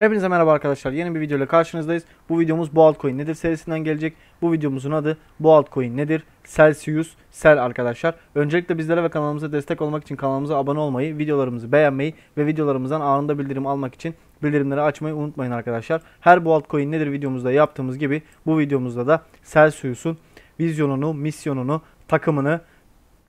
Hepinize merhaba arkadaşlar. Yeni bir videoyla karşınızdayız. Bu videomuz bu altcoin nedir serisinden gelecek. Bu videomuzun adı bu altcoin nedir? Celsius Sel arkadaşlar. Öncelikle bizlere ve kanalımıza destek olmak için kanalımıza abone olmayı, videolarımızı beğenmeyi ve videolarımızdan anında bildirim almak için bildirimleri açmayı unutmayın arkadaşlar. Her bu altcoin nedir videomuzda yaptığımız gibi bu videomuzda da Celsius'un vizyonunu, misyonunu, takımını,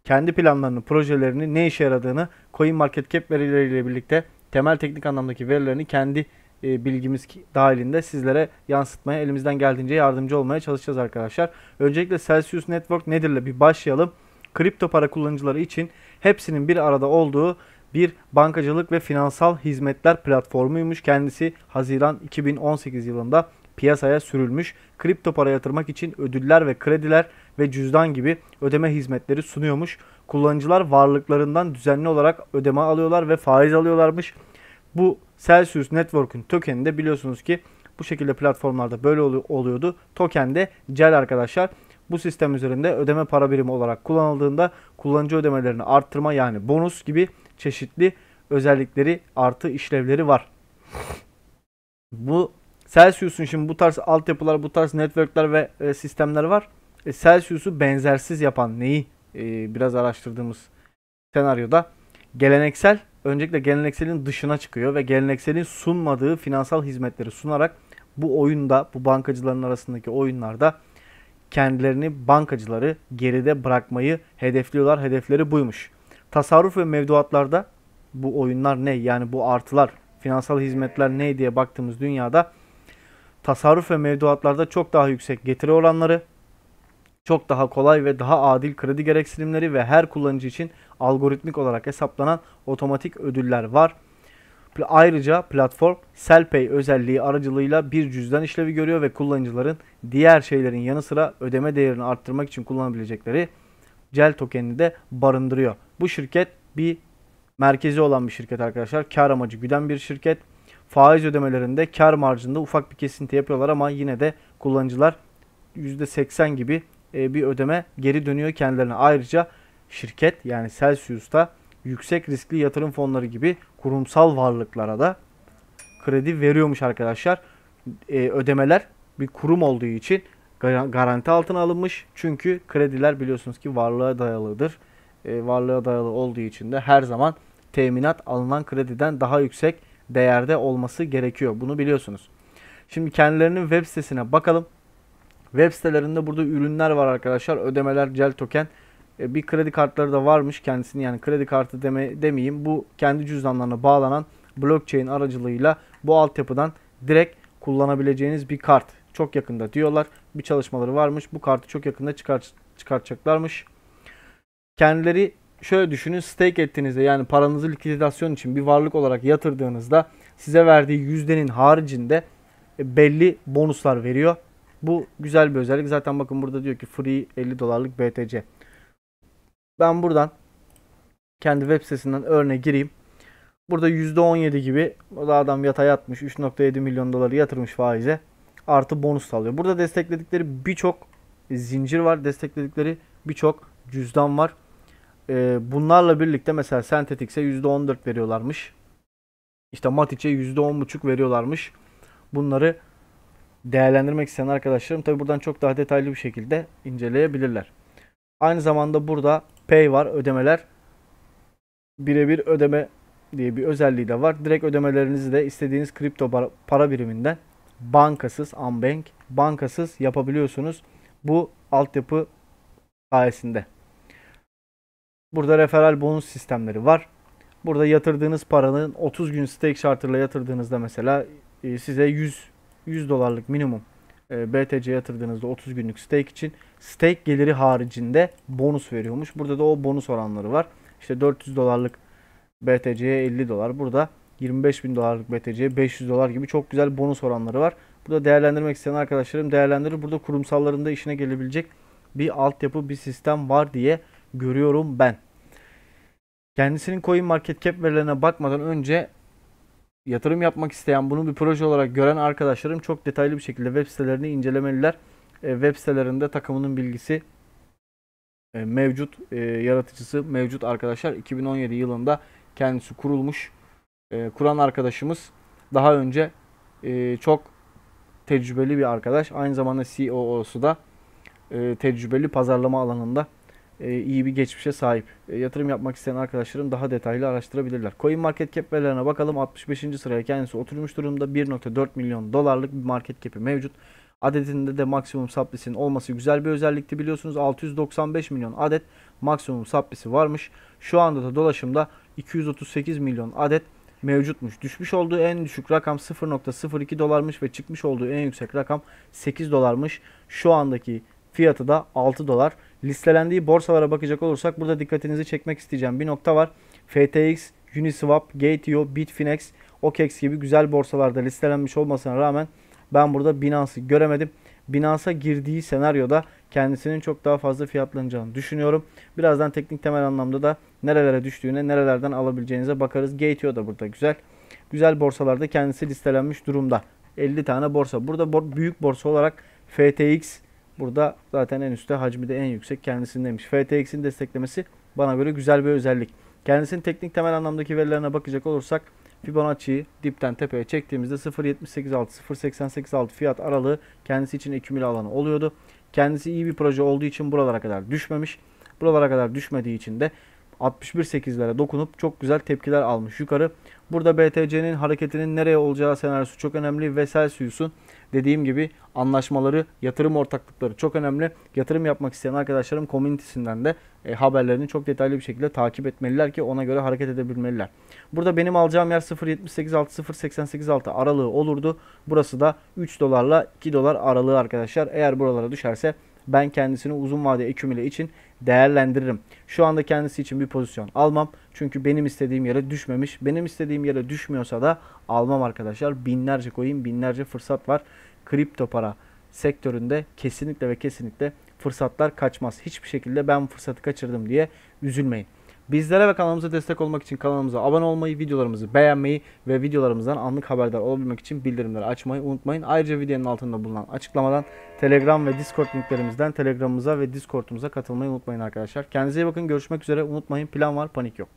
kendi planlarını, projelerini, ne işe yaradığını CoinMarketCap verileriyle birlikte temel teknik anlamdaki verilerini kendi e, bilgimiz dahilinde sizlere yansıtmaya elimizden geldiğince yardımcı olmaya çalışacağız arkadaşlar. Öncelikle Celsius Network nedirle bir başlayalım. Kripto para kullanıcıları için hepsinin bir arada olduğu bir bankacılık ve finansal hizmetler platformuymuş. Kendisi Haziran 2018 yılında piyasaya sürülmüş. Kripto para yatırmak için ödüller ve krediler ve cüzdan gibi ödeme hizmetleri sunuyormuş. Kullanıcılar varlıklarından düzenli olarak ödeme alıyorlar ve faiz alıyorlarmış. Bu Celsius Network'ün tokeni de biliyorsunuz ki bu şekilde platformlarda böyle oluyordu. Token de gel arkadaşlar. Bu sistem üzerinde ödeme para birimi olarak kullanıldığında kullanıcı ödemelerini arttırma yani bonus gibi çeşitli özellikleri artı işlevleri var. Bu Celsius'un şimdi bu tarz altyapılar, bu tarz networkler ve e, sistemler var. E, Celsius'u benzersiz yapan neyi e, biraz araştırdığımız senaryoda geleneksel öncelikle gelenekselin dışına çıkıyor ve gelenekselin sunmadığı finansal hizmetleri sunarak bu oyunda bu bankacıların arasındaki oyunlarda kendilerini bankacıları geride bırakmayı hedefliyorlar. Hedefleri buymuş. Tasarruf ve mevduatlarda bu oyunlar ne? Yani bu artılar, finansal hizmetler ne diye baktığımız dünyada tasarruf ve mevduatlarda çok daha yüksek getiri oranları, çok daha kolay ve daha adil kredi gereksinimleri ve her kullanıcı için algoritmik olarak hesaplanan otomatik ödüller var. Ayrıca platform SelPay özelliği aracılığıyla bir cüzdan işlevi görüyor ve kullanıcıların diğer şeylerin yanı sıra ödeme değerini arttırmak için kullanabilecekleri Gel tokenini de barındırıyor. Bu şirket bir merkezi olan bir şirket arkadaşlar. Kar amacı güden bir şirket. Faiz ödemelerinde kar marjında ufak bir kesinti yapıyorlar ama yine de kullanıcılar %80 gibi e, bir ödeme geri dönüyor kendilerine. Ayrıca şirket yani Celsius'ta yüksek riskli yatırım fonları gibi kurumsal varlıklara da kredi veriyormuş arkadaşlar. E, ödemeler bir kurum olduğu için garanti altına alınmış. Çünkü krediler biliyorsunuz ki varlığa dayalıdır. E, varlığa dayalı olduğu için de her zaman teminat alınan krediden daha yüksek değerde olması gerekiyor. Bunu biliyorsunuz. Şimdi kendilerinin web sitesine bakalım. Web sitelerinde burada ürünler var arkadaşlar. Ödemeler, gel token. E, bir kredi kartları da varmış kendisini yani kredi kartı deme, demeyeyim. Bu kendi cüzdanlarına bağlanan blockchain aracılığıyla bu altyapıdan direkt kullanabileceğiniz bir kart. Çok yakında diyorlar. Bir çalışmaları varmış. Bu kartı çok yakında çıkart çıkartacaklarmış. Kendileri şöyle düşünün stake ettiğinizde yani paranızı likidasyon için bir varlık olarak yatırdığınızda size verdiği yüzdenin haricinde e, belli bonuslar veriyor. Bu güzel bir özellik. Zaten bakın burada diyor ki free 50 dolarlık BTC. Ben buradan kendi web sitesinden örneğe gireyim. Burada %17 gibi o da adam yatay atmış. 3.7 milyon doları yatırmış faize. Artı bonus alıyor. Burada destekledikleri birçok zincir var. Destekledikleri birçok cüzdan var. Ee, bunlarla birlikte mesela Synthetix'e %14 veriyorlarmış. İşte Matic'e %10.5 veriyorlarmış. Bunları değerlendirmek isteyen arkadaşlarım tabi buradan çok daha detaylı bir şekilde inceleyebilirler. Aynı zamanda burada pay var ödemeler birebir ödeme diye bir özelliği de var. Direkt ödemelerinizi de istediğiniz kripto para biriminden bankasız, unbank, bankasız yapabiliyorsunuz. Bu altyapı sayesinde. Burada referral bonus sistemleri var. Burada yatırdığınız paranın 30 gün stake charter'la yatırdığınızda mesela e, size 100 100 dolarlık minimum e, BTC yatırdığınızda 30 günlük stake için stake geliri haricinde bonus veriyormuş. Burada da o bonus oranları var. İşte 400 dolarlık BTC'ye 50 dolar. Burada 25 bin dolarlık BTC'ye 500 dolar gibi çok güzel bonus oranları var. Burada değerlendirmek isteyen arkadaşlarım değerlendirir. Burada kurumsalların da işine gelebilecek bir altyapı, bir sistem var diye görüyorum ben. Kendisinin coin market cap verilerine bakmadan önce yatırım yapmak isteyen, bunu bir proje olarak gören arkadaşlarım çok detaylı bir şekilde web sitelerini incelemeliler. E, web sitelerinde takımının bilgisi e, mevcut, e, yaratıcısı mevcut arkadaşlar. 2017 yılında kendisi kurulmuş. E, kuran arkadaşımız daha önce e, çok tecrübeli bir arkadaş. Aynı zamanda CEO'su da e, tecrübeli pazarlama alanında e, iyi bir geçmişe sahip. E, yatırım yapmak isteyen arkadaşlarım daha detaylı araştırabilirler. Market verilerine bakalım. 65. sıraya kendisi oturmuş durumda. 1.4 milyon dolarlık bir market cap'i mevcut. Adetinde de maksimum saplesinin olması güzel bir özellikti biliyorsunuz. 695 milyon adet maksimum saplesi varmış. Şu anda da dolaşımda 238 milyon adet mevcutmuş. Düşmüş olduğu en düşük rakam 0.02 dolarmış ve çıkmış olduğu en yüksek rakam 8 dolarmış. Şu andaki fiyatı da 6 dolar listelendiği borsalara bakacak olursak burada dikkatinizi çekmek isteyeceğim bir nokta var. FTX, Uniswap, Gate.io, Bitfinex, OKEX gibi güzel borsalarda listelenmiş olmasına rağmen ben burada Binance'ı göremedim. Binance'a girdiği senaryoda kendisinin çok daha fazla fiyatlanacağını düşünüyorum. Birazdan teknik temel anlamda da nerelere düştüğüne, nerelerden alabileceğinize bakarız. Gate.io da burada güzel. Güzel borsalarda kendisi listelenmiş durumda. 50 tane borsa. Burada büyük borsa olarak FTX, Burada zaten en üstte hacmi de en yüksek kendisindeymiş. FTX'in desteklemesi bana göre güzel bir özellik. Kendisinin teknik temel anlamdaki verilerine bakacak olursak Fibonacci'yi dipten tepeye çektiğimizde 0.786-0.886 fiyat aralığı kendisi için ekümül alanı oluyordu. Kendisi iyi bir proje olduğu için buralara kadar düşmemiş. Buralara kadar düşmediği için de 61.8'lere dokunup çok güzel tepkiler almış yukarı. Burada BTC'nin hareketinin nereye olacağı senaryosu çok önemli ve Celsius'un dediğim gibi anlaşmaları, yatırım ortaklıkları çok önemli. Yatırım yapmak isteyen arkadaşlarım komünitesinden de e, haberlerini çok detaylı bir şekilde takip etmeliler ki ona göre hareket edebilmeliler. Burada benim alacağım yer 0.786 0.886 aralığı olurdu. Burası da 3 dolarla 2 dolar aralığı arkadaşlar. Eğer buralara düşerse ben kendisini uzun vade ekümüle için değerlendiririm. Şu anda kendisi için bir pozisyon almam. Çünkü benim istediğim yere düşmemiş. Benim istediğim yere düşmüyorsa da almam arkadaşlar. Binlerce koyayım, binlerce fırsat var. Kripto para sektöründe kesinlikle ve kesinlikle fırsatlar kaçmaz. Hiçbir şekilde ben fırsatı kaçırdım diye üzülmeyin. Bizlere ve kanalımıza destek olmak için kanalımıza abone olmayı, videolarımızı beğenmeyi ve videolarımızdan anlık haberdar olabilmek için bildirimleri açmayı unutmayın. Ayrıca videonun altında bulunan açıklamadan Telegram ve Discord linklerimizden Telegram'ımıza ve Discord'umuza katılmayı unutmayın arkadaşlar. Kendinize iyi bakın. Görüşmek üzere. Unutmayın plan var, panik yok.